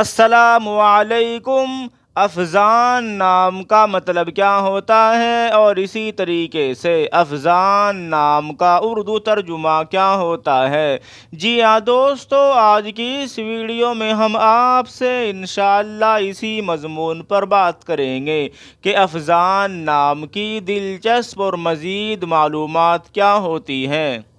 असलकुम अफज़ान नाम का मतलब क्या होता है और इसी तरीके से अफज़ान नाम का उर्दू तर्जुमा क्या होता है जी हाँ दोस्तों आज की इस वीडियो में हम आपसे इन इसी मजमून पर बात करेंगे कि अफज़ान नाम की दिलचस्प और मज़ीद मालूम क्या होती हैं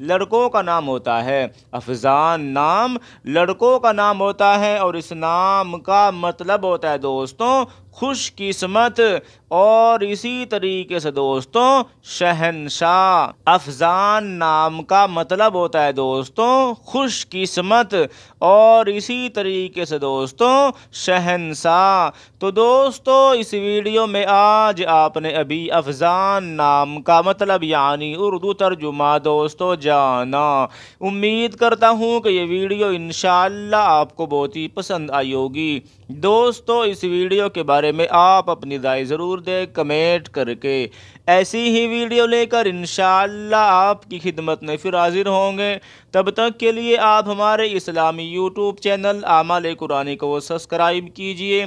लड़कों का नाम होता है अफज़ान नाम लड़कों का नाम होता है और इस नाम का मतलब होता है दोस्तों खुशकिस्मत और इसी तरीके से दोस्तों शहनशाह अफजान नाम का मतलब होता है दोस्तों खुशकिस्मत और इसी तरीके से दोस्तों शहनशाह तो दोस्तों इस वीडियो में आज आपने अभी अफजान नाम का मतलब यानी उर्दू तर्जुमा दोस्तों जाना उम्मीद करता हूँ कि ये वीडियो इन आपको बहुत ही पसंद आई होगी दोस्तों इस वीडियो के बारे में आप अपनी राय ज़रूर दें कमेंट करके ऐसी ही वीडियो लेकर इन आपकी खिदमत में फिर हाजिर होंगे तब तक के लिए आप हमारे इस्लामी यूट्यूब चैनल आमाल कुरानी को सब्सक्राइब कीजिए